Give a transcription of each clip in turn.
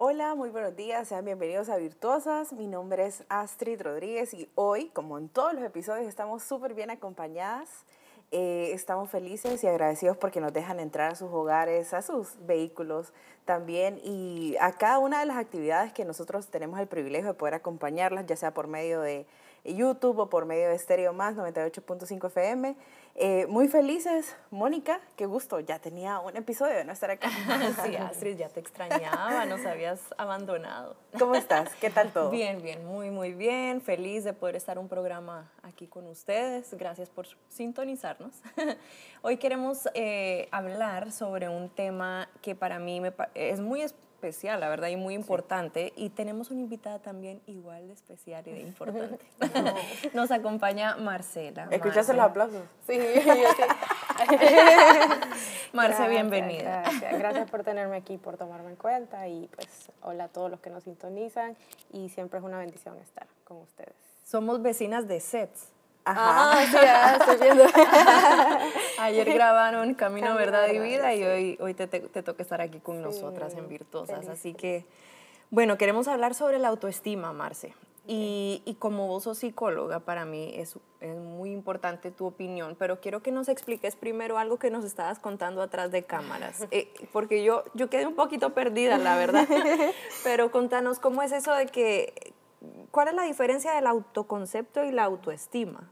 Hola, muy buenos días, sean bienvenidos a Virtuosas. Mi nombre es Astrid Rodríguez y hoy, como en todos los episodios, estamos súper bien acompañadas eh, estamos felices y agradecidos porque nos dejan entrar a sus hogares, a sus vehículos también y a cada una de las actividades que nosotros tenemos el privilegio de poder acompañarlas, ya sea por medio de YouTube o por medio de Estéreo Más 98.5 FM. Eh, muy felices, Mónica, qué gusto, ya tenía un episodio de no estar acá. sí, Astrid, ya te extrañaba, nos habías abandonado. ¿Cómo estás? ¿Qué tal todo? Bien, bien, muy, muy bien, feliz de poder estar un programa aquí con ustedes, gracias por sintonizarnos. Hoy queremos eh, hablar sobre un tema que para mí es muy especial especial, la verdad, y muy importante. Y tenemos una invitada también igual de especial y de importante. Nos acompaña Marcela. ¿Escuchaste los aplausos? Sí, bienvenida. Gracias, gracias por tenerme aquí, por tomarme en cuenta y pues hola a todos los que nos sintonizan y siempre es una bendición estar con ustedes. Somos vecinas de sets. Ajá. Ah, sí, estoy viendo. Ayer grabaron Camino, Verdad y Vida y hoy, hoy te, toca estar aquí con nosotras en Virtuosas. Así que, bueno, queremos hablar sobre la autoestima, Marce. Y, como vos sos psicóloga, para mí es, muy importante tu opinión, pero quiero que nos expliques primero algo que nos estabas contando atrás de cámaras, eh, porque yo, yo quedé un poquito perdida, la verdad. pero contanos cómo es eso de que, ¿cuál es la diferencia del autoconcepto y la autoestima?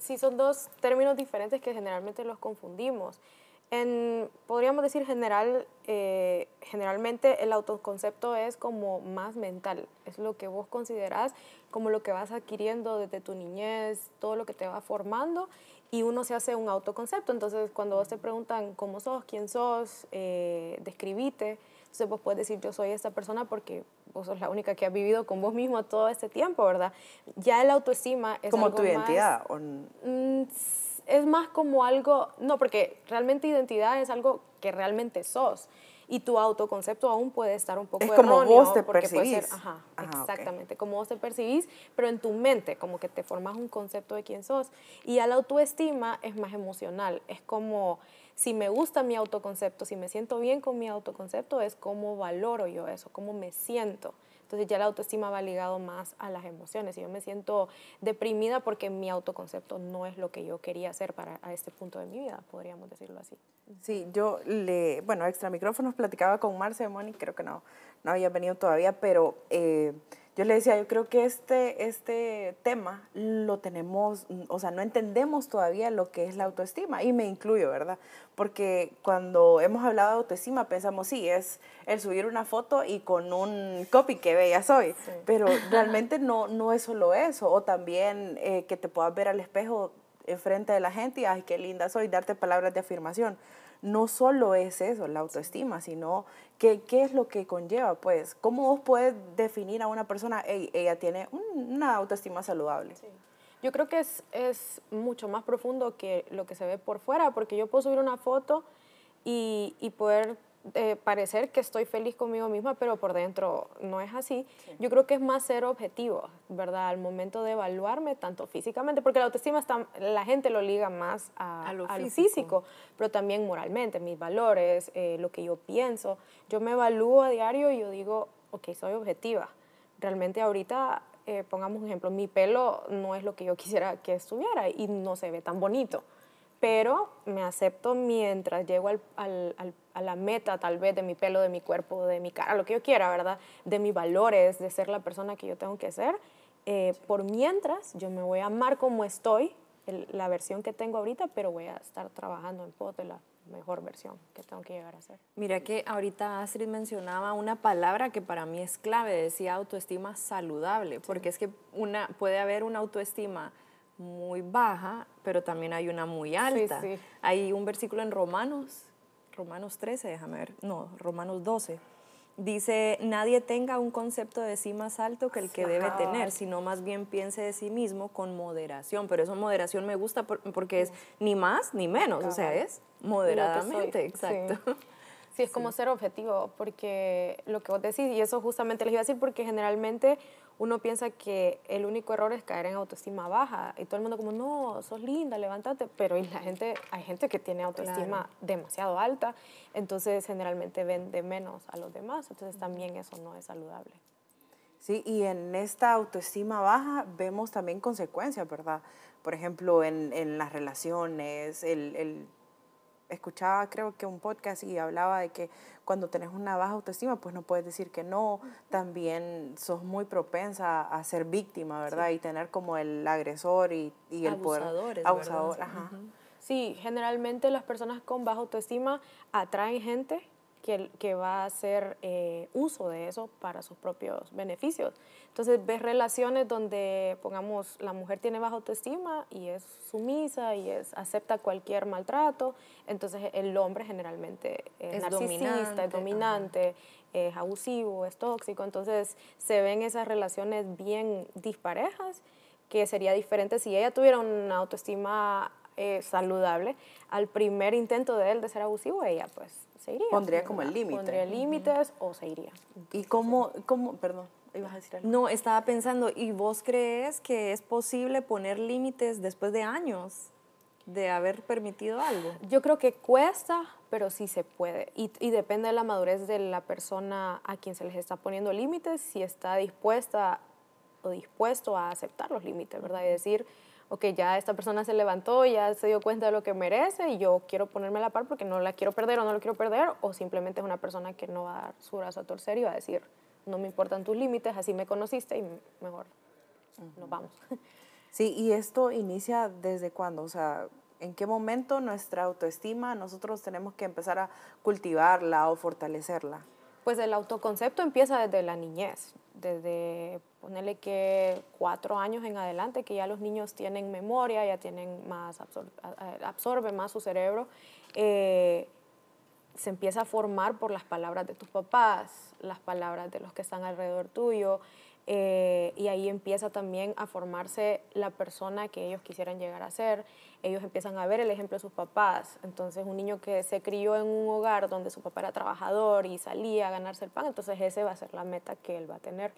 Sí, son dos términos diferentes que generalmente los confundimos. podríamos decir general, eh, generalmente el autoconcepto es como más mental, es lo que vos considerás como lo que vas adquiriendo desde tu niñez, todo lo que te va formando y uno se hace un autoconcepto. Entonces cuando vos te preguntan cómo sos, quién sos, eh, describite, entonces vos puedes decir, yo soy esta persona porque vos sos la única que ha vivido con vos mismo todo este tiempo, ¿verdad? Ya el autoestima es... Como tu identidad. Mm, es más como algo, no, porque realmente identidad es algo que realmente sos y tu autoconcepto aún puede estar un poco es como vos te percibís ajá, ah, exactamente como vos te percibís pero en tu mente como que te formas un concepto de quién sos y a la autoestima es más emocional es como si me gusta mi autoconcepto, si me siento bien con mi autoconcepto, es cómo valoro yo eso, cómo me siento. Entonces ya la autoestima va ligado más a las emociones. Si yo me siento deprimida porque mi autoconcepto no es lo que yo quería hacer para este punto de mi vida, podríamos decirlo así. Sí, yo le, bueno, extra micrófonos platicaba con Marce Moni, creo que no, no había venido todavía, pero eh, yo le decía, yo creo que este, este tema lo tenemos, mm, o sea, no entendemos todavía lo que es la autoestima, y me incluyo, ¿verdad? Porque cuando hemos hablado de autoestima pensamos, sí, es el subir una foto y con un copy que bella soy, pero realmente no, no es solo eso, o también eh, que te puedas ver al espejo enfrente eh, de la gente y, ay, qué linda soy, darte palabras de afirmación no solo es eso, la autoestima, sino que, qué es lo que conlleva, pues, cómo vos puedes definir a una persona, ella tiene una autoestima saludable. Yo creo que es, es mucho más profundo que lo que se ve por fuera, porque yo puedo subir una foto y, y poder eh, parecer que estoy feliz conmigo misma, pero por dentro no es así. Yo creo que es más ser objetivo, ¿verdad? Al momento de evaluarme, tanto físicamente, porque la autoestima está, la gente lo liga más a, a, lo, físico. pero también moralmente, mis valores, eh, lo que yo pienso. Yo me evalúo a diario y yo digo, ok, soy objetiva. Realmente ahorita eh, pongamos un ejemplo, mi pelo no es lo que yo quisiera que estuviera y no se ve tan bonito, pero me acepto mientras llego al, al, al, a la meta tal vez de mi pelo, de mi cuerpo, de mi cara, lo que yo quiera, ¿verdad? De mis valores, de ser la persona que yo tengo que ser. Eh, por mientras, yo me voy a amar como estoy, la versión que tengo ahorita, pero voy a estar trabajando en pote de la mejor versión que tengo que llegar a ser. Mira que ahorita Astrid mencionaba una palabra que para mí es clave, decía autoestima saludable, porque es que una, puede haber una autoestima muy baja, pero también hay una muy alta. Hay un versículo en Romanos Romanos 13, déjame ver, no, Romanos 12. Dice, nadie tenga un concepto de sí más alto que el que debe tener, sino más bien piense de sí mismo con moderación. Pero eso moderación me gusta porque es ni más ni menos, o sea, es moderadamente, exacto. Sí. es como ser objetivo, porque lo que vos decís, y eso justamente les iba a decir, porque generalmente uno piensa que el único error es caer en autoestima baja y todo el mundo como, no, sos linda, levántate, pero la gente, hay gente que tiene autoestima demasiado alta, entonces generalmente vende menos a los demás, entonces también eso no es saludable. Sí, y en esta autoestima baja vemos también consecuencias, ¿verdad? Por ejemplo, en, las relaciones, el escuchaba creo que un podcast y hablaba de que cuando tenés una baja autoestima, pues no puedes decir que no, también sos muy propensa a ser víctima, ¿verdad? Y tener como el agresor y, y el poder abusador. Ajá. Sí, generalmente las personas con baja autoestima atraen gente que, va a hacer eh, uso de eso para sus propios beneficios. Entonces ves relaciones donde, pongamos, la mujer tiene baja autoestima y es sumisa y es, acepta cualquier maltrato, entonces el hombre generalmente es, es dominante, es dominante, es abusivo, es tóxico, entonces se ven esas relaciones bien disparejas que sería diferente si ella tuviera una autoestima eh, saludable al primer intento de él de ser abusivo, ella pues Pondría como el límite. Pondría límites o se iría. ¿Y cómo, cómo, perdón, ibas a decir algo? No, estaba pensando, ¿y vos crees que es posible poner límites después de años? de haber permitido algo? Yo creo que cuesta, pero sí se puede. Y, y, depende de la madurez de la persona a quien se les está poniendo límites, si está dispuesta o dispuesto a aceptar los límites, ¿verdad? Y decir, que ya esta persona se levantó, ya se dio cuenta de lo que merece y yo quiero ponerme a la par porque no la quiero perder o no lo quiero perder, o simplemente es una persona que no va a dar su brazo a torcer y va a decir, no me importan tus límites, así me conociste y mejor nos vamos. Sí, y esto inicia desde cuándo, o sea, ¿en qué momento nuestra autoestima nosotros tenemos que empezar a cultivarla o fortalecerla? Pues el autoconcepto empieza desde la niñez desde ponerle que cuatro años en adelante, que ya los niños tienen memoria, ya tienen más, absorben más su cerebro, eh, se empieza a formar por las palabras de tus papás, las palabras de los que están alrededor tuyo, eh, y ahí empieza también a formarse la persona que ellos quisieran llegar a ser ellos empiezan a ver el ejemplo de sus papás. Entonces, un niño que se crió en un hogar donde su papá era trabajador y salía a ganarse el pan, entonces ese va a ser la meta que él va a tener.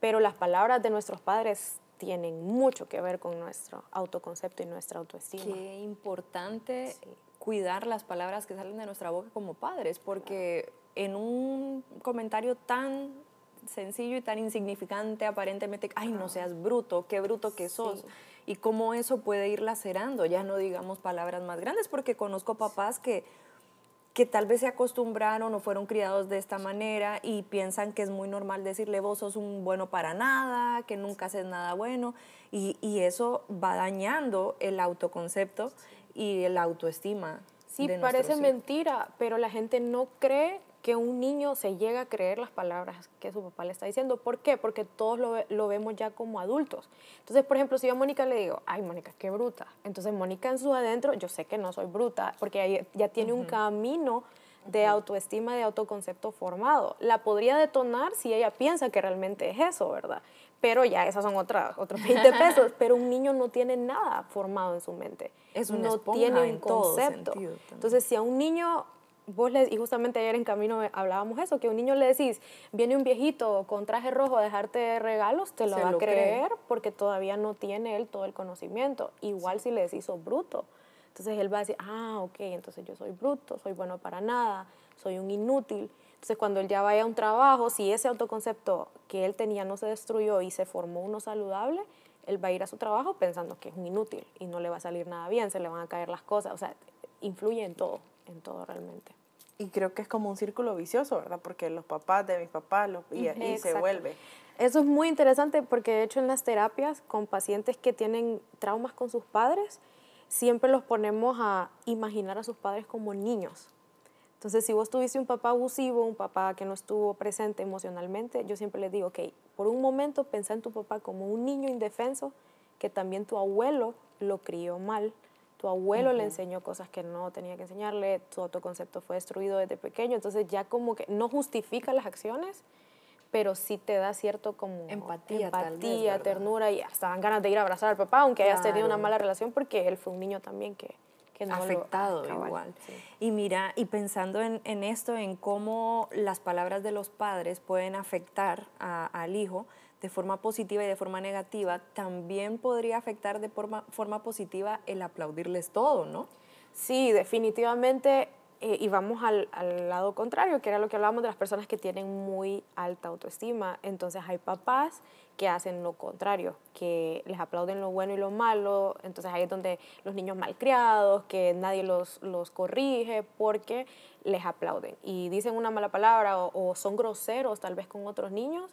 Pero las palabras de nuestros padres tienen mucho que ver con nuestro autoconcepto y nuestra autoestima. Qué importante cuidar las palabras que salen de nuestra boca como padres, porque en un comentario tan sencillo y tan insignificante, aparentemente, ay, no seas bruto, qué bruto que sos y cómo eso puede ir lacerando, ya no digamos palabras más grandes, porque conozco papás que, que tal vez se acostumbraron o fueron criados de esta manera y piensan que es muy normal decirle vos sos un bueno para nada, que nunca haces nada bueno, y, y eso va dañando el autoconcepto y la autoestima. Sí, parece mentira, pero la gente no cree que un niño se llega a creer las palabras que su papá le está diciendo. ¿Por qué? Porque todos lo, vemos ya como adultos. Entonces, por ejemplo, si yo a Mónica le digo, ay, Mónica, qué bruta. Entonces, Mónica en su adentro, yo sé que no soy bruta, porque ya tiene un camino de autoestima, de autoconcepto formado. La podría detonar si ella piensa que realmente es eso, ¿verdad? Pero ya esas son otras, otros 20 pesos. pero un niño no tiene nada formado en su mente. Es no tiene un concepto. Entonces, si a un niño vos y justamente ayer en camino hablábamos eso, que a un niño le decís, viene un viejito con traje rojo a dejarte regalos, te lo va a creer porque todavía no tiene él todo el conocimiento. Igual si le decís, sos bruto. Entonces él va a decir, ah, ok, entonces yo soy bruto, soy bueno para nada, soy un inútil. Entonces, cuando él ya vaya a un trabajo, si ese autoconcepto que él tenía no se destruyó y se formó uno saludable, él va a ir a su trabajo pensando que es un inútil y no le va a salir nada bien, se le van a caer las cosas. O sea, influye en todo, en todo realmente y creo que es como un círculo vicioso, ¿verdad? Porque los papás de mis papás y, se vuelve. Eso es muy interesante porque de hecho en las terapias con pacientes que tienen traumas con sus padres, siempre los ponemos a imaginar a sus padres como niños. Entonces, si vos tuviste un papá abusivo, un papá que no estuvo presente emocionalmente, yo siempre les digo, ok, por un momento pensá en tu papá como un niño indefenso que también tu abuelo lo crió mal tu abuelo le enseñó cosas que no tenía que enseñarle, tu autoconcepto fue destruido desde pequeño, entonces ya como que no justifica las acciones, pero sí te da cierto como empatía, empatía ternura y hasta ganas de ir a abrazar al papá, aunque hayas tenido una mala relación, porque él fue un niño también que, que no afectado igual. Y mira, y pensando en, esto, en cómo las palabras de los padres pueden afectar al hijo, de forma positiva y de forma negativa, también podría afectar de forma, forma positiva el aplaudirles todo, ¿no? Sí, definitivamente eh, y vamos al, lado contrario, que era lo que hablábamos de las personas que tienen muy alta autoestima. Entonces hay papás que hacen lo contrario, que les aplauden lo bueno y lo malo. Entonces ahí es donde los niños malcriados, que nadie los, los corrige porque les aplauden. Y dicen una mala palabra o, son groseros tal vez con otros niños.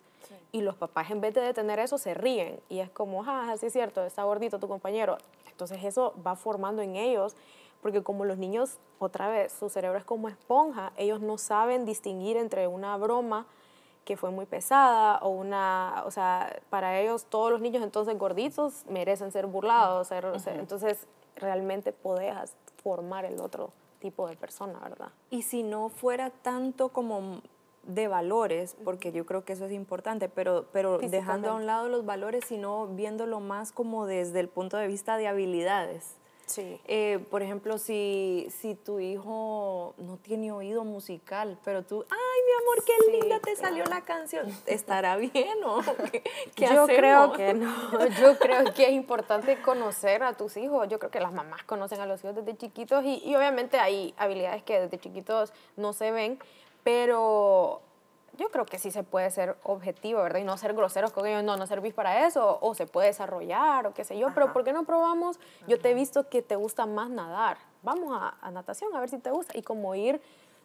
Y los papás en vez de detener eso se ríen. Y es como, ah, sí es cierto, está gordito tu compañero. Entonces eso va formando en ellos porque como los niños, otra vez, su cerebro es como esponja, ellos no saben distinguir entre una broma que fue muy pesada o una, o sea, para ellos todos los niños entonces gorditos merecen ser burlados, ser, entonces realmente podés formar el otro tipo de persona, ¿verdad? Y si no fuera tanto como de valores, porque yo creo que eso es importante, pero, pero dejando a un lado los valores, sino viéndolo más como desde el punto de vista de habilidades. Sí. Eh, por ejemplo, si, si tu hijo no tiene oído musical, pero tú, ay, mi amor, qué linda te salió la canción, ¿estará bien o qué, Yo creo que no. Yo creo que es importante conocer a tus hijos. Yo creo que las mamás conocen a los hijos desde chiquitos y obviamente hay habilidades que desde chiquitos no se ven, pero yo creo que sí se puede ser objetivo, ¿verdad? Y no ser groseros con ellos, no, no servís para eso, o se puede desarrollar, o qué sé yo, pero ¿por qué no probamos? Yo te he visto que te gusta más nadar, vamos a, natación a ver si te gusta, y como ir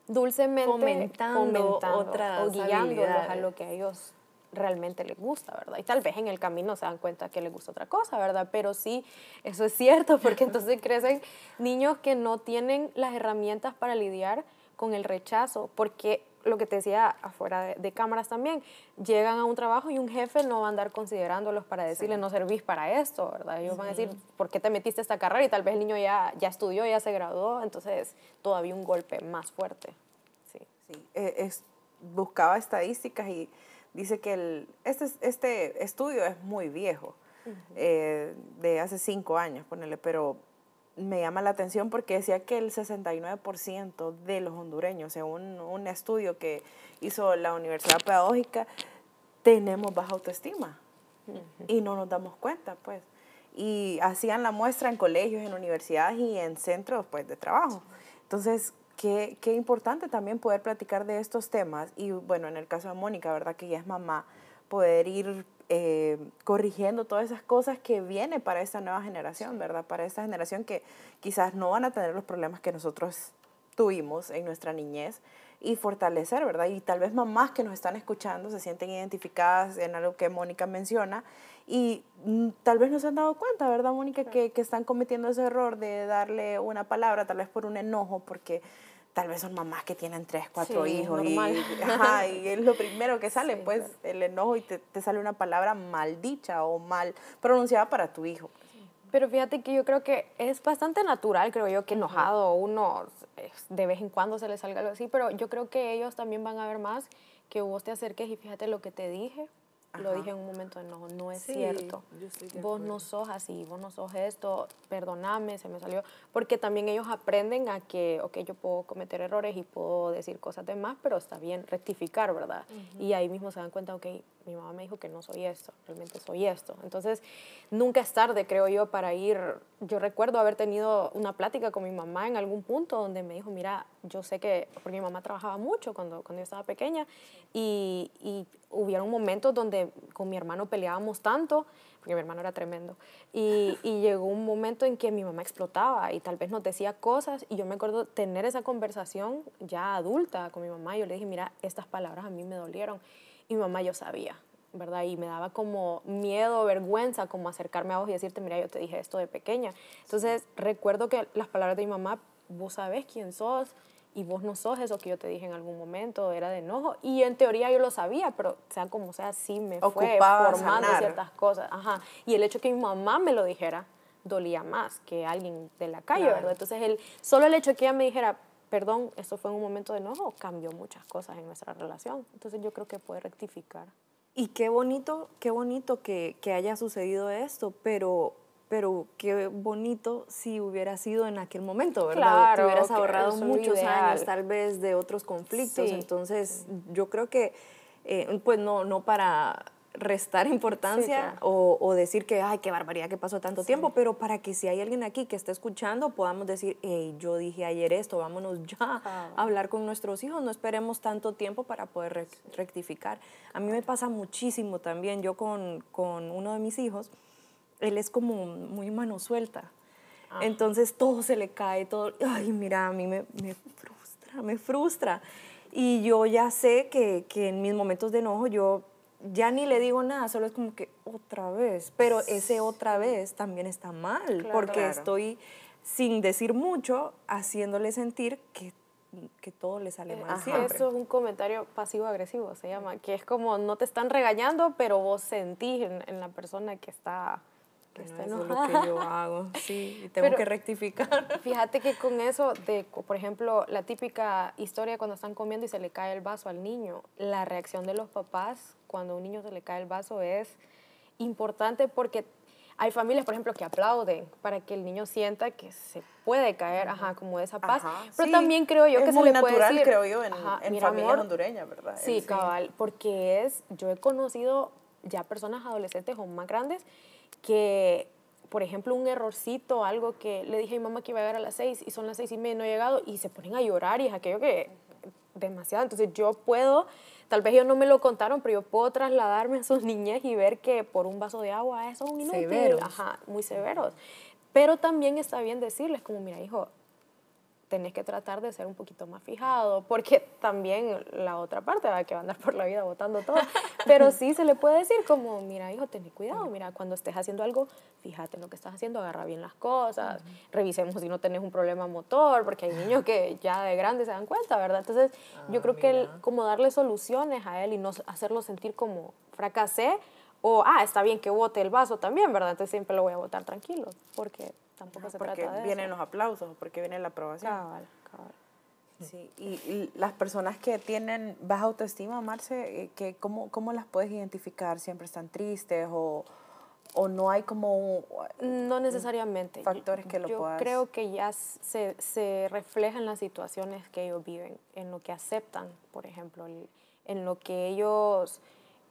dulcemente comentando, o guiándolos a lo que a ellos realmente les gusta, ¿verdad? Y tal vez en el camino se dan cuenta que les gusta otra cosa, ¿verdad? Pero sí, eso es cierto, porque entonces crecen niños que no tienen las herramientas para lidiar con el rechazo, porque lo que te decía afuera de, cámaras también, llegan a un trabajo y un jefe no va a andar considerándolos para decirle no servís para esto, ¿verdad? Ellos van a decir, ¿por qué te metiste a esta carrera? Y tal vez el niño ya, ya estudió, ya se graduó, entonces todavía un golpe más fuerte. Sí, sí. E, es, buscaba estadísticas y dice que el, este, este estudio es muy viejo, eh, de hace cinco años, ponele, pero me llama la atención porque decía que el 69% de los hondureños, según un estudio que hizo la Universidad Pedagógica, tenemos baja autoestima y no nos damos cuenta, pues. Y hacían la muestra en colegios, en universidades y en centros pues, de trabajo. Entonces, qué, importante también poder platicar de estos temas y, bueno, en el caso de Mónica, ¿verdad? Que ella es mamá, poder ir eh, corrigiendo todas esas cosas que viene para esta nueva generación, ¿verdad? Para esta generación que quizás no van a tener los problemas que nosotros tuvimos en nuestra niñez y fortalecer, ¿verdad? Y tal vez mamás que nos están escuchando se sienten identificadas en algo que Mónica menciona y mm, tal vez no se han dado cuenta, ¿verdad, Mónica? Que, que, están cometiendo ese error de darle una palabra, tal vez por un enojo, porque tal vez son mamás que tienen tres, cuatro hijos y, es lo primero que sale, pues el enojo y te, sale una palabra mal o mal pronunciada para tu hijo. Pues. Pero fíjate que yo creo que es bastante natural, creo yo, que enojado uno eh, de vez en cuando se le salga algo así, pero yo creo que ellos también van a ver más que vos te acerques y fíjate lo que te dije, lo dije en un momento, no, no es cierto. Vos no sos así, vos no sos esto, perdoname, se me salió. Porque también ellos aprenden a que, ok, yo puedo cometer errores y puedo decir cosas de más, pero está bien rectificar, ¿verdad? Y ahí mismo se dan cuenta, ok, mi mamá me dijo que no soy esto, realmente soy esto. Entonces, nunca es tarde, creo yo, para ir. Yo recuerdo haber tenido una plática con mi mamá en algún punto donde me dijo, mira, yo sé que, porque mi mamá trabajaba mucho cuando, cuando yo estaba pequeña, y, y un momento donde con mi hermano peleábamos tanto, porque mi hermano era tremendo, y, y, llegó un momento en que mi mamá explotaba y tal vez nos decía cosas, y yo me acuerdo tener esa conversación ya adulta con mi mamá, y yo le dije, mira, estas palabras a mí me dolieron, y mi mamá yo sabía, ¿verdad? Y me daba como miedo, vergüenza, como acercarme a vos y decirte, mira, yo te dije esto de pequeña. Entonces recuerdo que las palabras de mi mamá, vos sabés quién sos, y vos no sos eso que yo te dije en algún momento, era de enojo. Y en teoría yo lo sabía, pero sea como sea, sí me fue formando ciertas cosas. Ajá. Y el hecho que mi mamá me lo dijera dolía más que alguien de la calle, ¿verdad? Entonces, el, solo el hecho de que ella me dijera, perdón, esto fue en un momento de enojo, cambió muchas cosas en nuestra relación. Entonces, yo creo que puede rectificar. Y qué bonito, qué bonito que, que haya sucedido esto, pero pero qué bonito si hubiera sido en aquel momento, ¿verdad? Claro, hubieras ahorrado muchos años tal vez de otros conflictos. Entonces, yo creo que, eh, pues no, no para restar importancia o, decir que, ay, qué barbaridad que pasó tanto tiempo, pero para que si hay alguien aquí que está escuchando, podamos decir, hey, yo dije ayer esto, vámonos ya a hablar con nuestros hijos, no esperemos tanto tiempo para poder rectificar. A mí me pasa muchísimo también, yo con, con uno de mis hijos, él es como muy mano suelta. Ah. Entonces todo se le cae, todo, ay, mira, a mí me, frustra, me frustra. Y yo ya sé que, que, en mis momentos de enojo yo ya ni le digo nada, solo es como que otra vez, pero ese otra vez también está mal, porque estoy sin decir mucho haciéndole sentir que que todo le sale eh, mal. Eso es un comentario pasivo-agresivo, se llama, que es como no te están regañando, pero vos sentís en, en la persona que está eso es lo que yo hago, sí, y tengo que rectificar. Fíjate que con eso de, por ejemplo, la típica historia cuando están comiendo y se le cae el vaso al niño, la reacción de los papás cuando a un niño se le cae el vaso es importante porque hay familias, por ejemplo, que aplauden para que el niño sienta que se puede caer, ajá, como de esa paz. Pero también creo yo que se le puede decir, creo yo, en, en familias ¿verdad? sí, cabal, porque es, yo he conocido ya personas adolescentes o más grandes que, por ejemplo, un errorcito, algo que le dije a mi mamá que iba a llegar a las seis y son las seis y media, no he llegado, y se ponen a llorar y es aquello que demasiado. Entonces yo puedo, tal vez ellos no me lo contaron, pero yo puedo trasladarme a sus niñas y ver que por un vaso de agua ah, eso es un inútil. Ajá, muy severos. Pero también está bien decirles como, mira, hijo, tenés que tratar de ser un poquito más fijado, porque también la otra parte va que va a andar por la vida votando todo, pero sí se le puede decir como, mira hijo, ten cuidado, mira, cuando estés haciendo algo, fíjate en lo que estás haciendo, agarra bien las cosas, revisemos si no tenés un problema motor, porque hay niños que ya de grandes se dan cuenta, ¿verdad? Entonces, yo ah, creo que como darle soluciones a él y no hacerlo sentir como fracasé o, ah, está bien que bote el vaso también, ¿verdad? Entonces siempre lo voy a botar tranquilo, porque porque vienen los aplausos, porque viene la aprobación. Mm. Sí, y, las personas que tienen baja autoestima, Marce, eh, que cómo, ¿cómo las puedes identificar? ¿Siempre están tristes o, o no hay como... No necesariamente. Factores que lo Yo creo que ya se, se reflejan las situaciones que ellos viven, en lo que aceptan, por ejemplo, en lo que ellos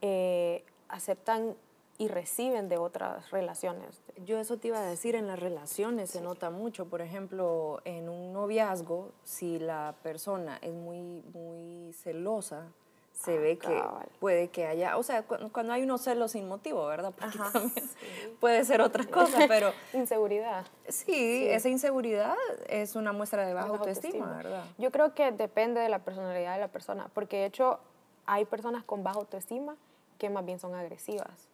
eh, aceptan y reciben de otras relaciones. Yo eso te iba a decir, en las relaciones se nota mucho, por ejemplo, en un noviazgo, si la persona es muy, muy celosa, se ah, ve que puede que haya, o sea, cuando hay unos celos sin motivo, ¿verdad? puede ser otra cosa, pero... inseguridad. Sí, esa inseguridad es una muestra de baja, autoestima, autoestima, ¿verdad? Yo creo que depende de la personalidad de la persona, porque de hecho hay personas con baja autoestima que más bien son agresivas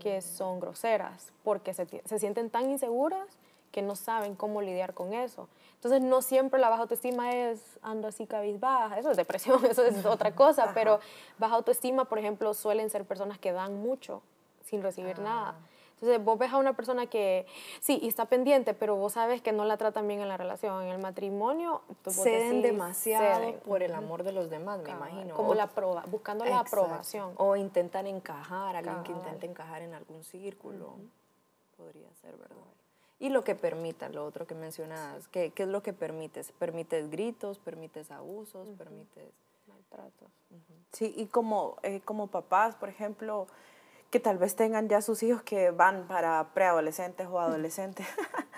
que mm. son groseras, porque se, sienten tan inseguras que no saben cómo lidiar con eso. Entonces, no siempre la baja autoestima es ando así cabizbaja, eso es depresión, eso es otra cosa, pero baja autoestima, por ejemplo, suelen ser personas que dan mucho sin recibir ah. nada. Entonces vos ves a una persona que sí, y está pendiente, pero vos sabes que no la tratan bien en la relación, en el matrimonio. Ceden demasiado por el amor de los demás, me imagino. Como la proba, buscando la aprobación. O intentan encajar, alguien que intenta encajar en algún círculo. Podría ser, ¿verdad? Y lo que permita, lo otro que mencionabas, ¿qué, ¿qué, es lo que permites? Permites gritos, permites abusos, permites maltratos. Sí, y como, eh, como papás, por ejemplo, que tal vez tengan ya sus hijos que van para preadolescentes o adolescentes.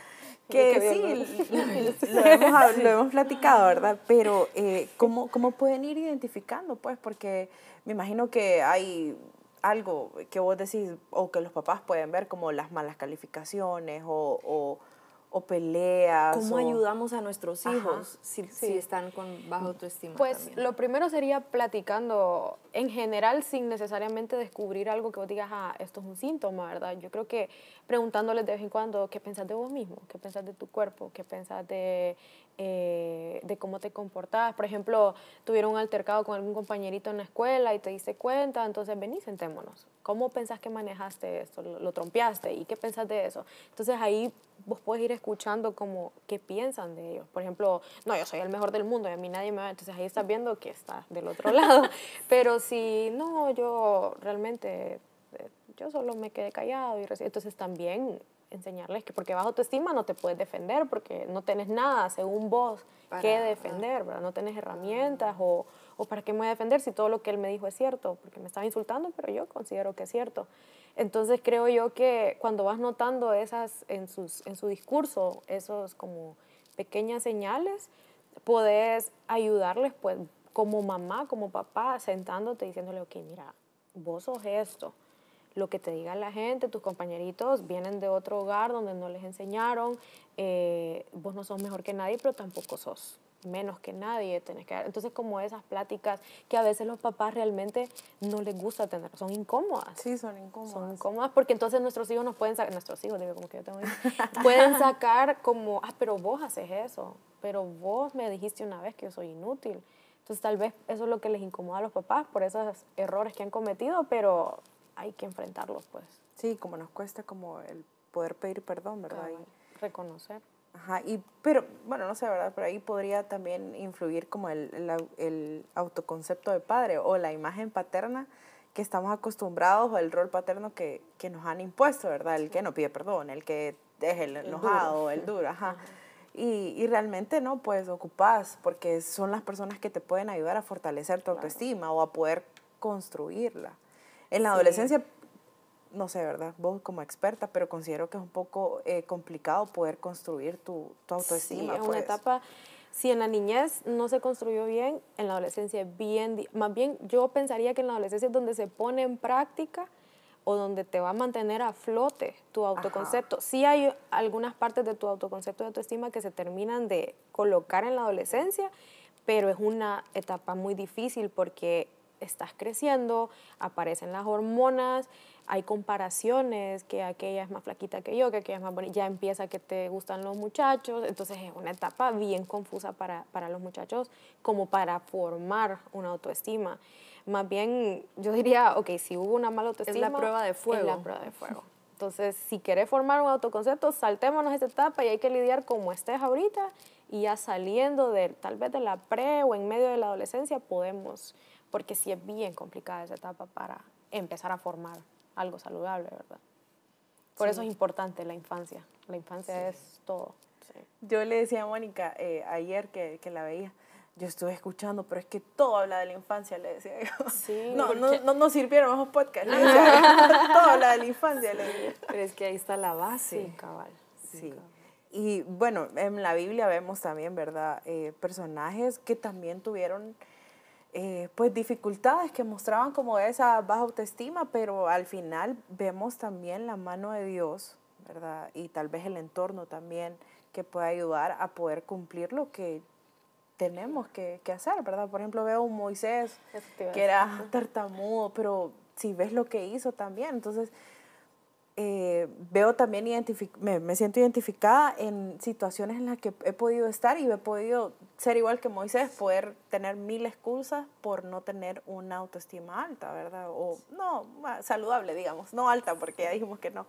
que, sí, lo, hemos, platicado, ¿verdad? Pero eh, ¿cómo, pueden ir identificando? Pues porque me imagino que hay algo que vos decís o que los papás pueden ver como las malas calificaciones o o peleas. ¿Cómo ayudamos a nuestros hijos si, están con baja autoestima? Pues lo primero sería platicando en general sin necesariamente descubrir algo que vos digas, ah, esto es un síntoma, ¿verdad? Yo creo que preguntándoles de vez en cuando qué pensás de vos mismo, qué pensás de tu cuerpo, qué pensás de eh, de cómo te comportabas. Por ejemplo, tuvieron un altercado con algún compañerito en la escuela y te diste cuenta, entonces vení, sentémonos. ¿Cómo pensás que manejaste esto? ¿Lo, lo trompeaste? ¿Y qué pensás de eso? Entonces ahí vos puedes ir escuchando como qué piensan de ellos. Por ejemplo, no, yo soy el mejor del mundo y a mí nadie me va. Entonces ahí estás viendo que está del otro lado. Pero si no, yo realmente, eh, yo solo me quedé callado. y Entonces también enseñarles que porque bajo tu estima no te puedes defender, porque no tenés nada, según vos, que defender, ¿verdad? No tienes herramientas o, o, para qué me voy a defender si todo lo que él me dijo es cierto, porque me estaba insultando, pero yo considero que es cierto. Entonces creo yo que cuando vas notando esas en, sus, en su discurso, esos como pequeñas señales, podés ayudarles pues como mamá, como papá, sentándote diciéndole, ok, mira, vos sos esto, lo que te diga la gente, tus compañeritos vienen de otro hogar donde no les enseñaron, eh, vos no sos mejor que nadie, pero tampoco sos menos que nadie, tenés que... Entonces, como esas pláticas que a veces los papás realmente no les gusta tener, son incómodas. Sí, son incómodas. Son incómodas porque entonces nuestros hijos nos pueden sacar, nuestros hijos, digo, como que yo tengo pueden sacar como, ah, pero vos haces eso, pero vos me dijiste una vez que yo soy inútil. Entonces, tal vez eso es lo que les incomoda a los papás por esos errores que han cometido, pero hay que enfrentarlos, pues. Sí, como nos cuesta como el poder pedir perdón, ¿verdad? reconocer. Ajá, y, pero bueno, no sé, ¿verdad? Pero ahí podría también influir como el, autoconcepto de padre o la imagen paterna que estamos acostumbrados o el rol paterno que, que nos han impuesto, ¿verdad? El que no pide perdón, el que es el enojado, el duro, ajá. Y, y, realmente no, pues ocupas, porque son las personas que te pueden ayudar a fortalecer tu autoestima o a poder construirla. En la adolescencia, no sé, ¿verdad? Vos como experta, pero considero que es un poco eh, complicado poder construir tu, autoestima. Sí, es una pues. etapa si en la niñez no se construyó bien, en la adolescencia es bien, más bien yo pensaría que en la adolescencia es donde se pone en práctica o donde te va a mantener a flote tu autoconcepto. Sí hay algunas partes de tu autoconcepto de autoestima que se terminan de colocar en la adolescencia, pero es una etapa muy difícil porque estás creciendo, aparecen las hormonas, hay comparaciones, que aquella es más flaquita que yo, que aquella es más bonita, ya empieza que te gustan los muchachos, entonces es una etapa bien confusa para, los muchachos como para formar una autoestima. Más bien, yo diría, ok, si hubo una mala autoestima... Es la prueba de fuego. la prueba de fuego. Entonces, si quieres formar un autoconcepto, saltémonos esta etapa y hay que lidiar como estés ahorita y ya saliendo de tal vez de la pre o en medio de la adolescencia podemos porque sí es bien complicada esa etapa para empezar a formar algo saludable, ¿verdad? Por eso es importante la infancia, la infancia es todo. Yo le decía a Mónica eh, ayer que, que la veía, yo estuve escuchando, pero es que todo habla de la infancia, le decía yo. Sí, no, no, no, sirvieron esos podcasts. todo habla de la infancia, le decía. Pero es que ahí está la base. Sí, cabal. Sí. Y bueno, en la Biblia vemos también, ¿verdad? Eh, personajes que también tuvieron eh, pues dificultades que mostraban como esa baja autoestima, pero al final vemos también la mano de Dios, ¿verdad? Y tal vez el entorno también que puede ayudar a poder cumplir lo que tenemos que, que hacer, ¿verdad? Por ejemplo, veo un Moisés que era tartamudo, pero si ves lo que hizo también, entonces eh, veo también, me, siento identificada en situaciones en las que he podido estar y he podido ser igual que Moisés, poder tener mil excusas por no tener una autoestima alta, ¿verdad? O no, ah, saludable, digamos, no alta, porque ya dijimos que no,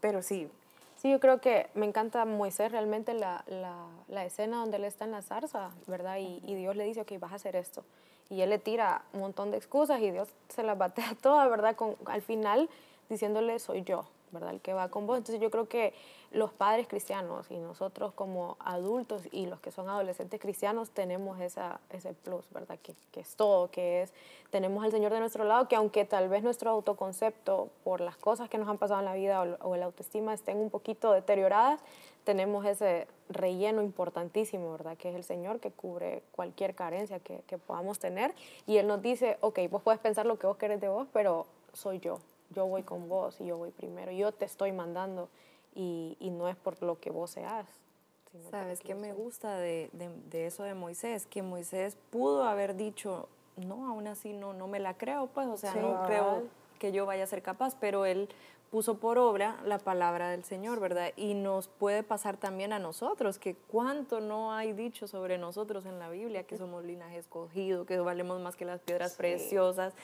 pero sí. Sí, yo creo que me encanta Moisés realmente la, la, la escena donde él está en la zarza, ¿verdad? Y, y Dios le dice, ok, vas a hacer esto. Y él le tira un montón de excusas y Dios se las batea todas, ¿verdad? Con, al final diciéndole, soy yo, ¿verdad? El que va con vos. Entonces yo creo que los padres cristianos y nosotros como adultos y los que son adolescentes cristianos tenemos esa, ese plus, ¿verdad? Que, que es todo, que es, tenemos al Señor de nuestro lado, que aunque tal vez nuestro autoconcepto por las cosas que nos han pasado en la vida o, o el autoestima estén un poquito deterioradas, tenemos ese relleno importantísimo, ¿verdad? Que es el Señor que cubre cualquier carencia que, que podamos tener. Y Él nos dice, ok, vos puedes pensar lo que vos querés de vos, pero soy yo, yo voy con vos y yo voy primero. Yo te estoy mandando y, no es por lo que vos seas. ¿Sabes qué me gusta de, eso de Moisés? Que Moisés pudo haber dicho, no, aún así no, no me la creo, pues, o sea, no creo que yo vaya a ser capaz, pero él puso por obra la palabra del Señor, ¿verdad? Y nos puede pasar también a nosotros, que cuánto no hay dicho sobre nosotros en la Biblia, que somos linaje escogido, que valemos más que las piedras preciosas,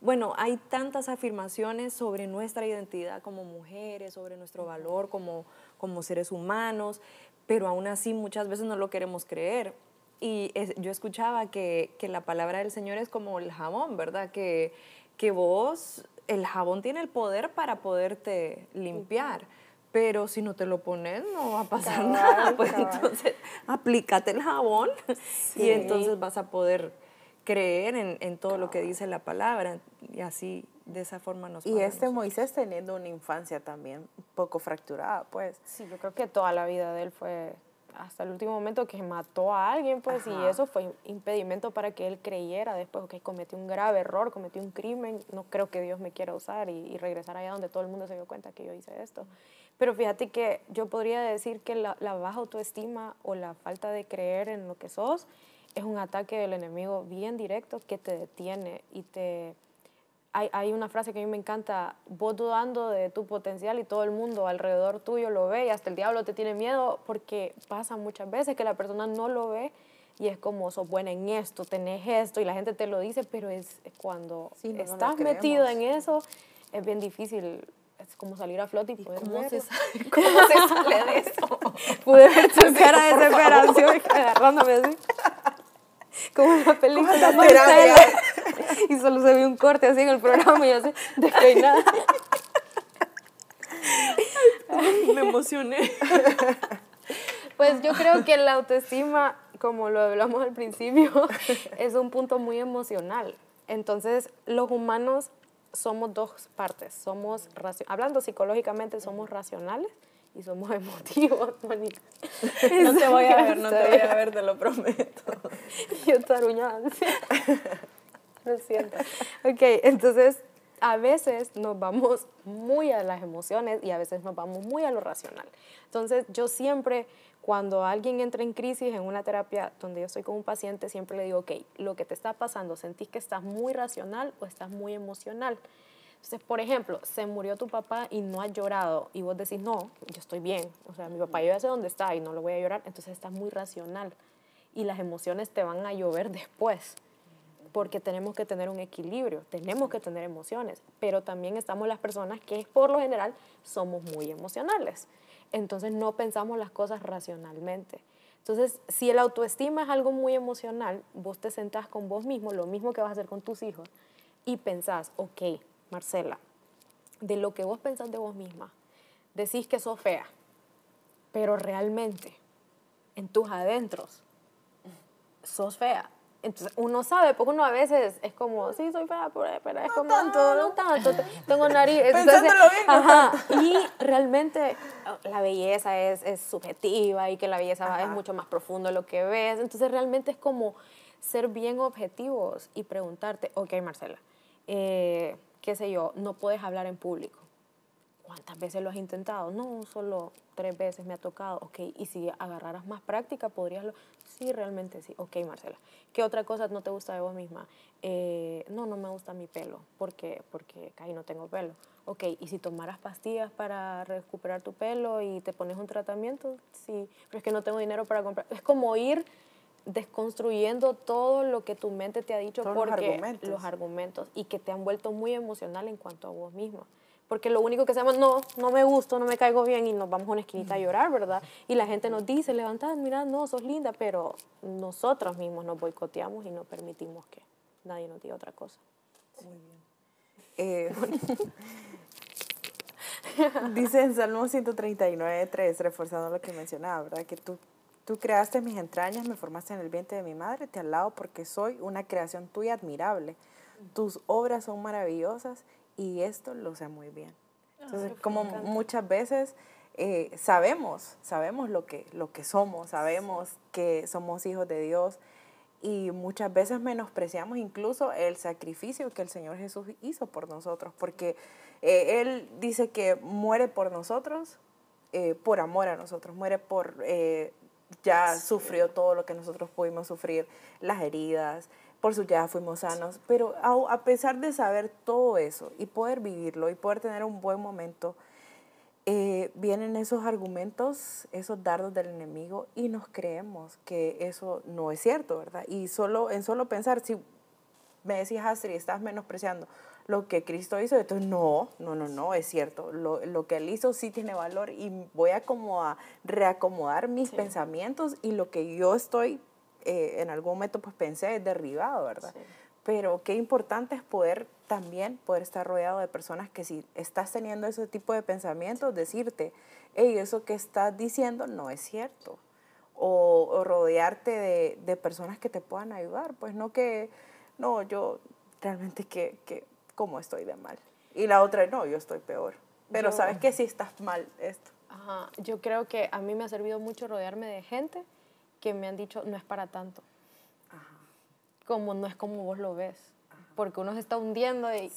bueno, hay tantas afirmaciones sobre nuestra identidad como mujeres, sobre nuestro valor como, como seres humanos, pero aún así muchas veces no lo queremos creer. Y yo escuchaba que, la palabra del Señor es como el jabón, ¿verdad? Que, que vos, el jabón tiene el poder para poderte limpiar pero si no te lo pones no va a pasar nada. Pues entonces aplícate el jabón y entonces vas a poder creer en, todo lo que dice la palabra y así de esa forma nos Y este Moisés teniendo una infancia también un poco fracturada, pues. Sí, yo creo que toda la vida de él fue hasta el último momento que mató a alguien, pues, y eso fue impedimento para que él creyera después, que cometió un grave error, cometió un crimen, no creo que Dios me quiera usar y, regresar allá donde todo el mundo se dio cuenta que yo hice esto. Pero fíjate que yo podría decir que la, la baja autoestima o la falta de creer en lo que sos, es un ataque del enemigo bien directo que te detiene y te... Hay, hay, una frase que a mí me encanta, vos dudando de tu potencial y todo el mundo alrededor tuyo lo ve y hasta el diablo te tiene miedo porque pasa muchas veces que la persona no lo ve y es como, sos buena en esto, tenés esto y la gente te lo dice, pero es cuando estás metido en eso, es bien difícil es como salir a flote y poder ¿Cómo se, sale, ¿Cómo se de eso? Pude ver tu cara de desesperación agarrándome así como una película y solo se ve un corte así en el programa y yo así, nada Me emocioné. Pues yo creo que la autoestima, como lo hablamos al principio, es un punto muy emocional. Entonces, los humanos somos dos partes. Somos, hablando psicológicamente, somos racionales y somos emotivos, No te voy a ver, no te voy a ver, te lo prometo. yo estoy Lo siento. Ok, entonces a veces nos vamos muy a las emociones y a veces nos vamos muy a lo racional. Entonces yo siempre, cuando alguien entra en crisis en una terapia donde yo estoy con un paciente, siempre le digo, ok, lo que te está pasando, ¿sentís que estás muy racional o estás muy emocional? Entonces, por ejemplo, se murió tu papá y no has llorado y vos decís, no, yo estoy bien, o sea, mi papá ya sé dónde está y no lo voy a llorar, entonces estás muy racional y las emociones te van a llover después, porque tenemos que tener un equilibrio, tenemos que tener emociones, pero también estamos las personas que por lo general somos muy emocionales, entonces no pensamos las cosas racionalmente. Entonces, si el autoestima es algo muy emocional, vos te sentás con vos mismo, lo mismo que vas a hacer con tus hijos, y pensás, ok, Marcela, de lo que vos pensás de vos misma, decís que sos fea, pero realmente en tus adentros sos fea. Entonces, uno sabe, porque uno a veces es como, sí, soy fea, pero, es no como, tanto. Ah, no tanto, tengo nariz. pensándolo bien, y realmente oh, la belleza es, es, subjetiva y que la belleza es mucho más profundo lo que ves. Entonces, realmente es como ser bien objetivos y preguntarte, ok, Marcela, eh, qué sé yo, no puedes hablar en público. ¿Cuántas veces lo has intentado? No, solo tres veces me ha tocado. Ok, y si agarraras más práctica, podrías Sí, realmente sí. Ok, Marcela. ¿Qué otra cosa no te gusta de vos misma? Eh, no, no me gusta mi pelo. ¿Por qué? Porque ahí no tengo pelo. Ok, y si tomaras pastillas para recuperar tu pelo y te pones un tratamiento, sí. Pero es que no tengo dinero para comprar. Es como ir desconstruyendo todo lo que tu mente te ha dicho porque los argumentos. los argumentos. y que te han vuelto muy emocional en cuanto a vos misma porque lo único que hacemos, no, no me gusto, no me caigo bien y nos vamos a una esquinita a llorar, ¿verdad? Y la gente nos dice, levantad, mira, no, sos linda, pero nosotros mismos nos boicoteamos y no permitimos que nadie nos diga otra cosa. Muy bien. Eh, dice en Salmo 139, 3, reforzando lo que mencionaba, ¿verdad? Que tú, tú creaste mis entrañas, me formaste en el vientre de mi madre, te alabo porque soy una creación tuya admirable. Tus obras son maravillosas y esto lo sé muy bien. Ah, Entonces, como muchas veces eh, sabemos, sabemos lo que, lo que somos, sabemos que somos hijos de Dios y muchas veces menospreciamos incluso el sacrificio que el Señor Jesús hizo por nosotros, porque eh, Él dice que muere por nosotros, eh, por amor a nosotros, muere por, ya sufrió todo lo que nosotros pudimos sufrir, las heridas, por su ya fuimos sanos, pero a, pesar de saber todo eso y poder vivirlo y poder tener un buen momento, eh, vienen esos argumentos, esos dardos del enemigo y nos creemos que eso no es cierto, ¿verdad? Y solo en solo pensar, si me decís, Astrid, estás menospreciando lo que Cristo hizo, entonces no, no, no, no, es cierto, lo, lo que Él hizo sí tiene valor y voy a, como a reacomodar mis pensamientos y lo que yo estoy eh, en algún momento pues pensé es derribado, ¿verdad? Pero qué importante es poder también, poder estar rodeado de personas que si estás teniendo ese tipo de pensamientos, decirte, hey, eso que estás diciendo no es cierto. O, rodearte de, de, personas que te puedan ayudar, pues no que, no, yo realmente que, que cómo estoy de mal. Y la otra, no, yo estoy peor. Pero sabes que sí estás mal esto. Ajá, yo creo que a mí me ha servido mucho rodearme de gente que me han dicho no es para tanto. Como no es como vos lo ves. Porque uno se está hundiendo y,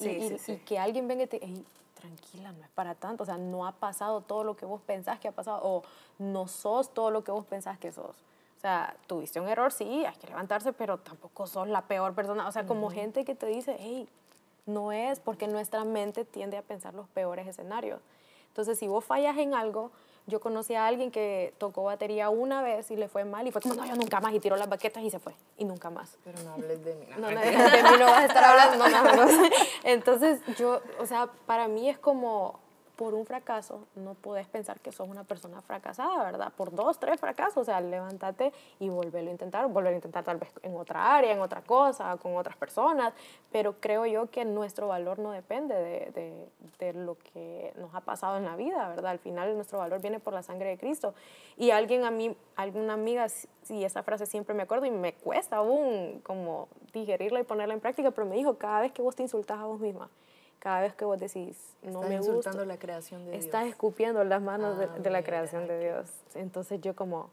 que alguien venga y te hey, tranquila, no es para tanto. O sea, no ha pasado todo lo que vos pensás que ha pasado o no sos todo lo que vos pensás que sos. O sea, tuviste un error, sí, hay que levantarse, pero tampoco sos la peor persona. O sea, como gente que te dice, hey, no es, porque nuestra mente tiende a pensar los peores escenarios. Entonces, si vos fallas en algo, yo conocí a alguien que tocó batería una vez y le fue mal y fue como, no, yo nunca más, y tiró las baquetas y se fue, y nunca más. Pero no hables de mí. No, no, no de mí no vas a estar hablando, no, Entonces, yo, o sea, para mí es como, por un fracaso no podés pensar que sos una persona fracasada, ¿verdad? Por dos, tres fracasos, o sea, levántate y volverlo a intentar, volver a intentar tal vez en otra área, en otra cosa, con otras personas, pero creo yo que nuestro valor no depende de, lo que nos ha pasado en la vida, ¿verdad? Al final nuestro valor viene por la sangre de Cristo. Y alguien a mí, alguna amiga, si esa frase siempre me acuerdo y me cuesta aún como digerirla y ponerla en práctica, pero me dijo, cada vez que vos te insultas a vos misma, cada vez que vos decís, no me gusta. Estás la creación escupiendo las manos de, la ah, creación de Dios. Entonces yo como,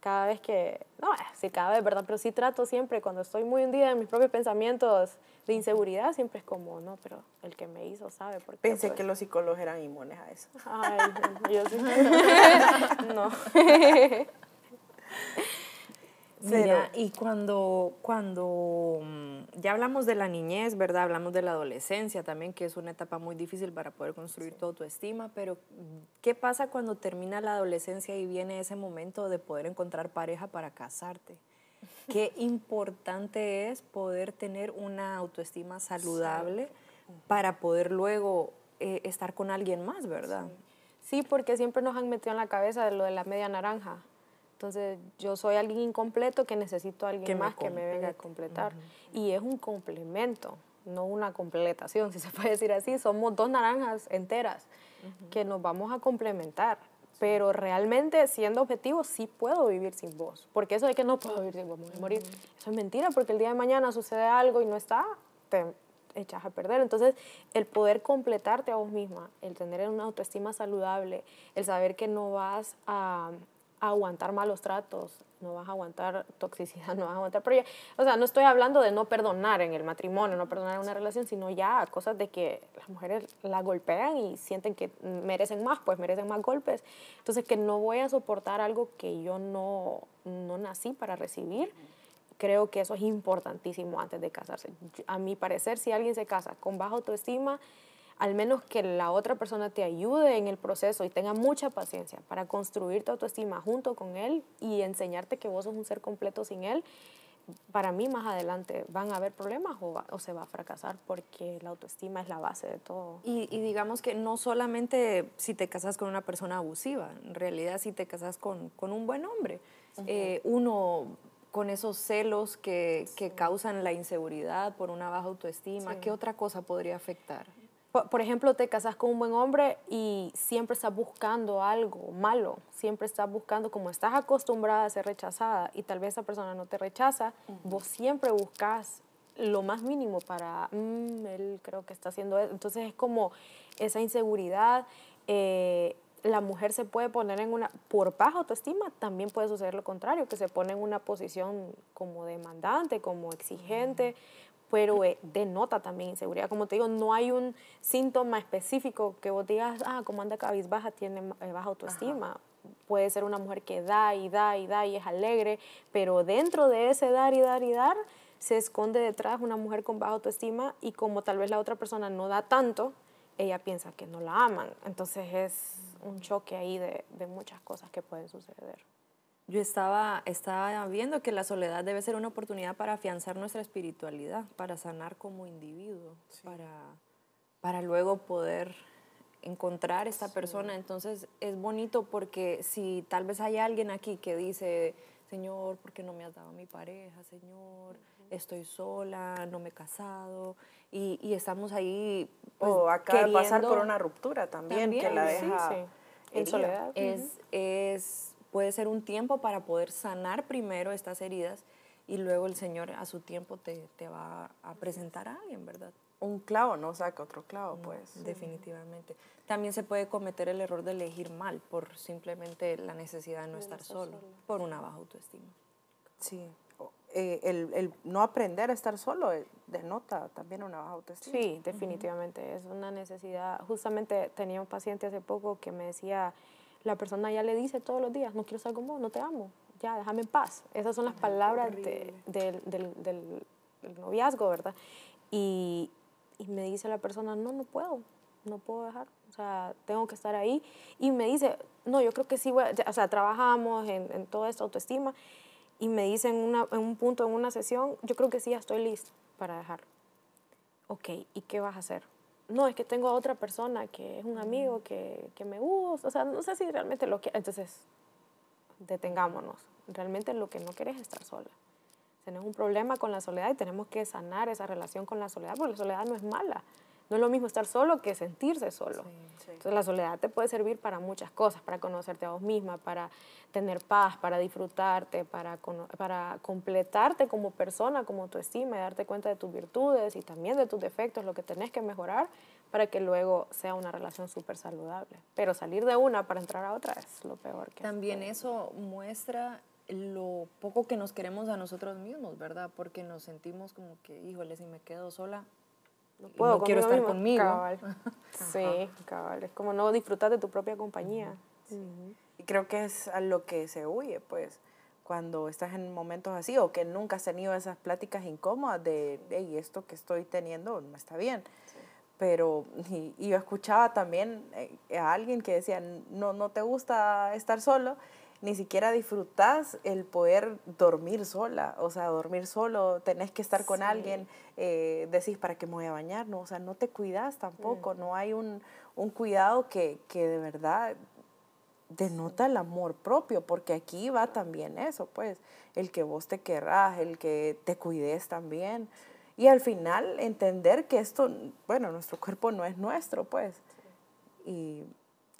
cada vez que, no, eh, sí, cada vez, ¿verdad? Pero sí trato siempre, cuando estoy muy hundida en mis propios pensamientos de inseguridad, siempre es como, no, pero el que me hizo sabe. Por qué, Pensé pues". que los psicólogos eran inmunes a eso. Ay, yo sí. no. Mira, y cuando, cuando mm, ya hablamos de la niñez, ¿verdad? Hablamos de la adolescencia también, que es una etapa muy difícil para poder construir toda tu estima, pero mm, ¿qué pasa cuando termina la adolescencia y viene ese momento de poder encontrar pareja para casarte? Qué importante es poder tener una autoestima saludable para poder luego eh, estar con alguien más, ¿verdad? Sí. sí, porque siempre nos han metido en la cabeza de lo de la media naranja entonces, yo soy alguien incompleto que necesito a alguien más que me venga a completar. Y es un complemento, no una completación, si se puede decir así. Somos dos naranjas enteras que nos vamos a complementar. Pero realmente, siendo objetivo, sí puedo vivir sin vos. Porque eso de que no puedo vivir sin vos, me morir, eso es mentira, porque el día de mañana sucede algo y no está, te echas a perder. Entonces, el poder completarte a vos misma, el tener una autoestima saludable, el saber que no vas a aguantar malos tratos, no vas a aguantar toxicidad, no vas a aguantar... Pero ya, o sea, no estoy hablando de no perdonar en el matrimonio, no perdonar en una relación, sino ya cosas de que las mujeres la golpean y sienten que merecen más, pues merecen más golpes. Entonces, que no voy a soportar algo que yo no, no nací para recibir creo que eso es importantísimo antes de casarse. A mi parecer, si alguien se casa con baja autoestima, al menos que la otra persona te ayude en el proceso y tenga mucha paciencia para construir tu autoestima junto con él y enseñarte que vos sos un ser completo sin él, para mí más adelante van a haber problemas o, se va a fracasar porque la autoestima es la base de todo. Y, digamos que no solamente si te casas con una persona abusiva, en realidad si te casas con, un buen hombre, eh, uno con esos celos que, causan la inseguridad por una baja autoestima, ¿qué otra cosa podría afectar? Por, ejemplo, te casas con un buen hombre y siempre estás buscando algo malo, siempre estás buscando, como estás acostumbrada a ser rechazada y tal vez esa persona no te rechaza, vos siempre buscas lo más mínimo para, mm, él creo que está haciendo eso. Entonces es como esa inseguridad. Eh, la mujer se puede poner en una, por baja autoestima, también puede suceder lo contrario, que se pone en una posición como demandante, como exigente, pero eh, denota también inseguridad. Como te digo, no hay un síntoma específico que vos digas, ah, como anda cabizbaja, tiene eh, baja autoestima. Puede ser una mujer que da y da y da y es alegre, pero dentro de ese dar y dar y dar, se esconde detrás una mujer con baja autoestima y como tal vez la otra persona no da tanto, ella piensa que no la aman. Entonces es un choque ahí de muchas cosas que pueden suceder. Yo estaba, estaba viendo que la soledad debe ser una oportunidad para afianzar nuestra espiritualidad, para sanar como individuo, para, para luego poder encontrar esta persona. Entonces es bonito porque si tal vez hay alguien aquí que dice, Señor, ¿por qué no me has dado mi pareja? Señor, estoy sola, no me he casado. Y, y estamos ahí. Pues, o acaba de pasar por una ruptura también, que la deja en soledad. Es, es puede ser un tiempo para poder sanar primero estas heridas y luego el Señor a su tiempo te, te va a presentar a alguien, ¿verdad? Un clavo no saca otro clavo, mm, pues. Definitivamente. También se puede cometer el error de elegir mal por simplemente la necesidad de no, estar, solo, por una baja autoestima. Sí. Eh, el, no aprender a estar solo eh, denota también una baja autoestima. Sí, definitivamente. Es una necesidad. Justamente tenía un paciente hace poco que me decía, la persona ya le dice todos los días, no quiero estar con vos, no te amo, ya, déjame en paz. Esas son las palabras del, noviazgo, ¿verdad? Y, me dice la persona, no, no puedo, no puedo dejar, o sea, tengo que estar ahí. Y me dice, no, yo creo que sí, o sea, trabajamos en, en toda esta autoestima. Y me dice en, en un punto, en una sesión, yo creo que sí, ya estoy listo para dejar. Ok, ¿y qué vas a hacer? no, es que tengo a otra persona que es un amigo mm. que, me gusta, o sea, no sé si realmente lo que... Entonces, detengámonos. Realmente lo que no quieres es estar sola. Tenemos un problema con la soledad y tenemos que sanar esa relación con la soledad, porque la soledad no es mala. No es lo mismo estar solo que sentirse solo. Entonces la soledad te puede servir para muchas cosas, para conocerte a vos misma, para tener paz, para disfrutarte, para, para completarte como persona, como tu estima, y darte cuenta de tus virtudes y también de tus defectos, lo que tenés que mejorar para que luego sea una relación súper saludable. Pero salir de una para entrar a otra es lo peor que... También eso muestra lo poco que nos queremos a nosotros mismos, ¿verdad? Porque nos sentimos como que, híjole, si me quedo sola, no puedo quiero estar conmigo. sí, cabal. Es como no disfrutar de tu propia compañía. Y creo que es a lo que se huye, pues, cuando estás en momentos así o que nunca has tenido esas pláticas incómodas de, hey, esto que estoy teniendo no está bien. Pero, y, yo escuchaba también eh, a alguien que decía, no, no te gusta estar solo ni siquiera disfrutás el poder dormir sola, o sea, dormir solo, tenés que estar con alguien, eh, decís, ¿para qué me voy a bañar? No, o sea, no te cuidas tampoco, no hay un, cuidado que, de verdad denota el amor propio, porque aquí va también eso, pues, el que vos te querrás, el que te cuides también. Y al final entender que esto, bueno, nuestro cuerpo no es nuestro, pues. Y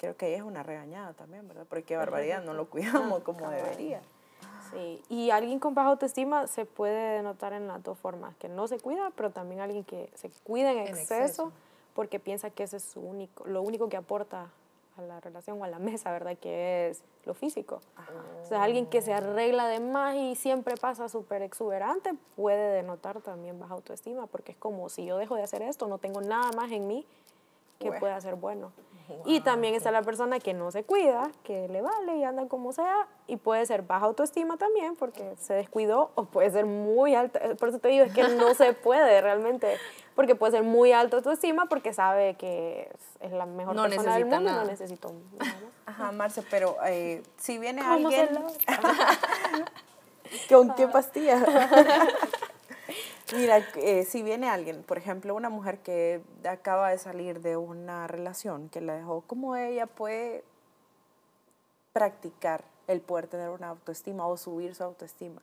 creo que es una regañada también, ¿verdad? Porque barbaridad, no lo cuidamos como debería. Sí, y alguien con baja autoestima se puede denotar en las dos formas, que no se cuida, pero también alguien que se cuida en, exceso, porque piensa que eso es su único, lo único que aporta a la relación o a la mesa, ¿verdad? Que es lo físico. O sea, alguien que se arregla de más y siempre pasa súper exuberante puede denotar también baja autoestima, porque es como si yo dejo de hacer esto, no tengo nada más en mí que pues. pueda ser bueno. Y también está la persona que no se cuida, que le vale y anda como sea, y puede ser baja autoestima también porque se descuidó o puede ser muy alta. Eh, por eso te digo, es que no se puede realmente, porque puede ser muy alta autoestima porque sabe que es la mejor persona del mundo, no necesito nada. Ajá, Marce, pero eh, si viene alguien... ¿Con qué pastilla? Mira, eh, si viene alguien, por ejemplo, una mujer que acaba de salir de una relación que la dejó, ¿cómo ella puede practicar el poder tener una autoestima o subir su autoestima?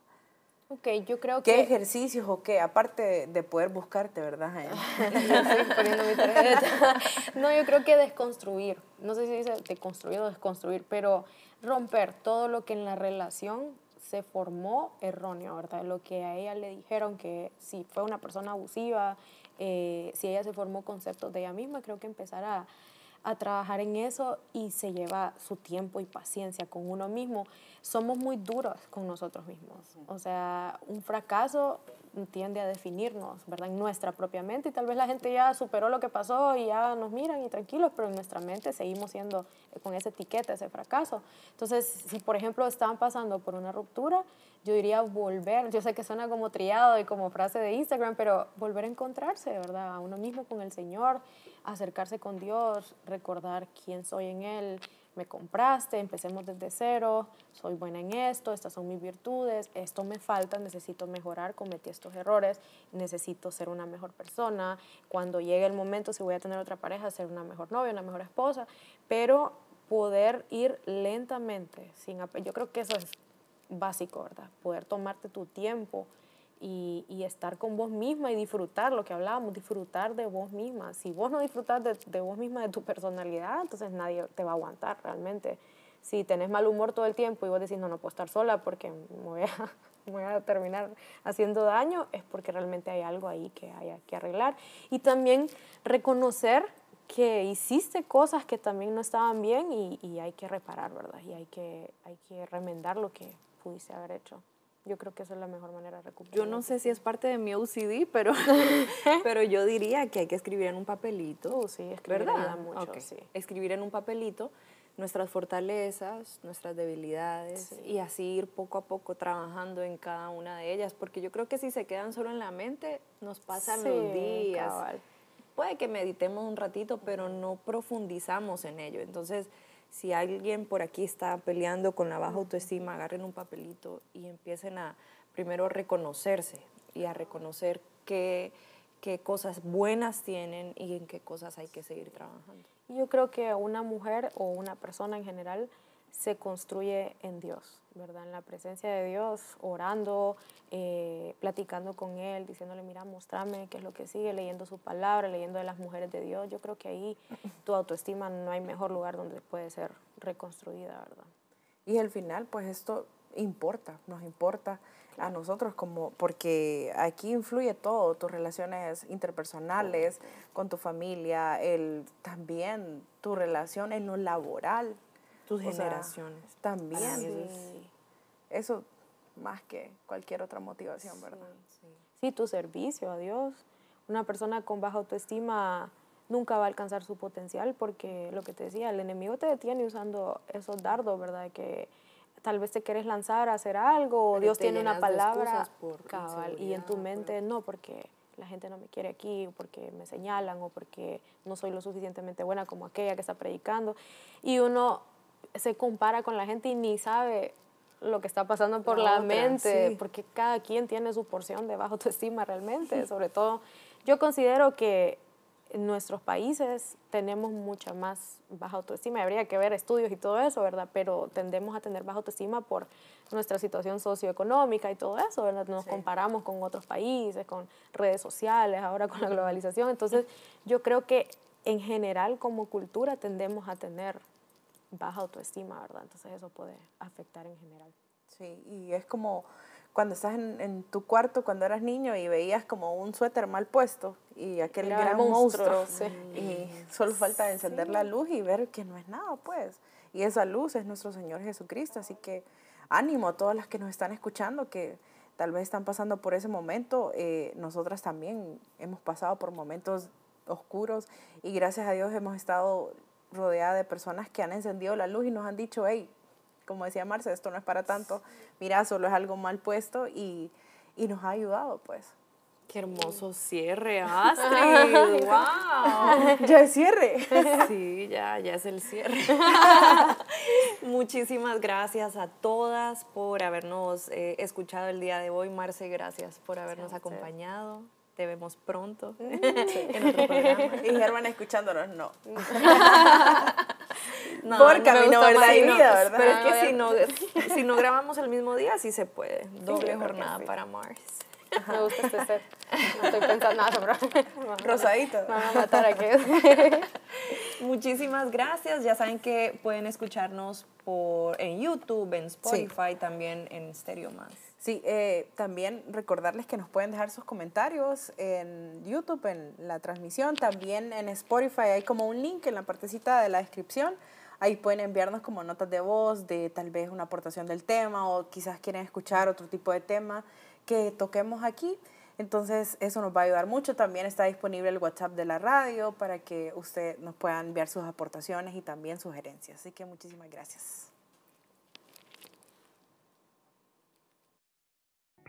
Ok, yo creo que... ¿Qué ejercicios o qué? Aparte de poder buscarte, ¿verdad? no, yo creo que desconstruir. No sé si dice deconstruir o desconstruir, pero romper todo lo que en la relación se formó erróneo, ¿verdad? Lo que a ella le dijeron que si fue una persona abusiva, eh, si ella se formó conceptos de ella misma, creo que empezar a, a trabajar en eso y se lleva su tiempo y paciencia con uno mismo somos muy duros con nosotros mismos. O sea, un fracaso tiende a definirnos, ¿verdad? En nuestra propia mente y tal vez la gente ya superó lo que pasó y ya nos miran y tranquilos, pero en nuestra mente seguimos siendo eh, con esa etiqueta, ese fracaso. Entonces, si por ejemplo estaban pasando por una ruptura, yo diría volver, yo sé que suena como triado y como frase de Instagram, pero volver a encontrarse, ¿verdad? A uno mismo con el Señor, acercarse con Dios, recordar quién soy en Él, me compraste, empecemos desde cero, soy buena en esto, estas son mis virtudes, esto me falta, necesito mejorar, cometí estos errores, necesito ser una mejor persona, cuando llegue el momento, si voy a tener otra pareja, ser una mejor novia, una mejor esposa, pero poder ir lentamente, sin yo creo que eso es básico, ¿verdad? Poder tomarte tu tiempo y, y, estar con vos misma y disfrutar lo que hablábamos, disfrutar de vos misma. Si vos no disfrutas de, de, vos misma, de tu personalidad, entonces nadie te va a aguantar realmente. Si tenés mal humor todo el tiempo y vos decís, no, no puedo estar sola porque me voy a, voy a terminar haciendo daño, es porque realmente hay algo ahí que hay que arreglar. Y también reconocer que hiciste cosas que también no estaban bien y, y hay que reparar, ¿verdad? Y hay que, hay que remendar lo que pudiste haber hecho. Yo creo que esa es la mejor manera de recuperar. Yo no sé si es parte de mi OCD, pero, pero yo diría que hay que escribir en un papelito. Uh, sí, escribir Escribir en un papelito nuestras fortalezas, nuestras debilidades y así ir poco a poco trabajando en cada una de ellas, porque yo creo que si se quedan solo en la mente, nos pasan los días. Puede que meditemos un ratito, pero no profundizamos en ello. Entonces, si alguien por aquí está peleando con la baja autoestima, agarren un papelito y empiecen a primero reconocerse y a reconocer qué, cosas buenas tienen y en qué cosas hay que seguir trabajando. Yo creo que una mujer o una persona en general se construye en Dios, ¿verdad? En la presencia de Dios, orando, eh, platicando con Él, diciéndole, mira, mostrame qué es lo que sigue, leyendo su palabra, leyendo de las mujeres de Dios. Yo creo que ahí tu autoestima no hay mejor lugar donde puede ser reconstruida, ¿verdad? Y al final, pues esto importa, nos importa a nosotros como porque aquí influye todo tus relaciones interpersonales con tu familia el también tu relación en lo laboral tus generaciones. también. Eso más que cualquier otra motivación, ¿verdad? Sí. tu servicio a Dios. Una persona con baja autoestima nunca va a alcanzar su potencial porque lo que te decía, el enemigo te detiene usando esos dardos, ¿verdad? Que tal vez te quieres lanzar a hacer algo, o Dios tiene una palabra y en tu mente no, porque la gente no me quiere aquí, o porque me señalan, o porque no soy lo suficientemente buena como aquella que está predicando. Y uno se compara con la gente y ni sabe lo que está pasando por la, mente, porque cada quien tiene su porción de baja autoestima realmente, sobre todo yo considero que en nuestros países tenemos mucha más baja autoestima, habría que ver estudios y todo eso, ¿verdad? Pero tendemos a tener baja autoestima por nuestra situación socioeconómica y todo eso, ¿verdad? Nos comparamos con otros países, con redes sociales, ahora con la globalización, entonces yo creo que en general como cultura tendemos a tener baja autoestima, ¿verdad? Entonces eso puede afectar en general. Sí, y es como cuando estás en, tu cuarto cuando eras niño y veías como un suéter mal puesto y aquel gran monstruo, y solo falta encender la luz y ver que no es nada, pues. Y esa luz es nuestro Señor Jesucristo, así que ánimo a todas las que nos están escuchando que tal vez están pasando por ese momento, eh, nosotras también hemos pasado por momentos oscuros y gracias a Dios hemos estado rodeada de personas que han encendido la luz y nos han dicho, hey, como decía Marce, esto no es para tanto, mira, solo es algo mal puesto y, nos ha ayudado, pues. Qué hermoso mm. cierre, Astrid. ¡Wow! Ya es cierre. Sí, ya, ya es el cierre. Muchísimas gracias a todas por habernos eh, escuchado el día de hoy. Marce, gracias por habernos acompañado te vemos pronto en otro programa. Y Germán escuchándonos, no. no Por camino, no ¿verdad? vida, ¿verdad? Pero es que si no, si no grabamos el mismo día, sí se puede. Doble jornada para Mars. Me gusta este ser. No estoy pensando nada bro. Rosadito. Me a matar aquí. Muchísimas gracias. Ya saben que pueden escucharnos por en YouTube, en Spotify, también en Stereo Más. Sí, eh, también recordarles que nos pueden dejar sus comentarios en YouTube, en la transmisión, también en Spotify. Hay como un link en la partecita de la descripción. Ahí pueden enviarnos como notas de voz, de tal vez una aportación del tema o quizás quieren escuchar otro tipo de tema que toquemos aquí. Entonces eso nos va a ayudar mucho. También está disponible el WhatsApp de la radio para que usted nos pueda enviar sus aportaciones y también sugerencias. Así que muchísimas gracias.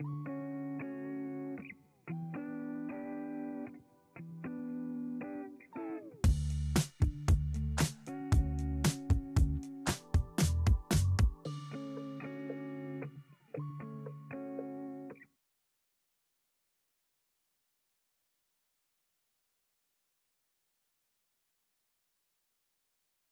Thank you.